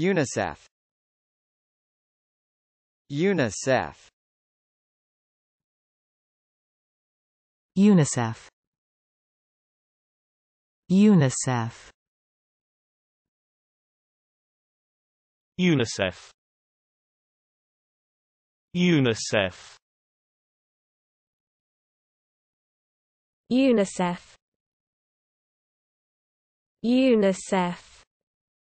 UNICEF UNICEF UNICEF UNICEF UNICEF UNICEF UNICEF UNICEF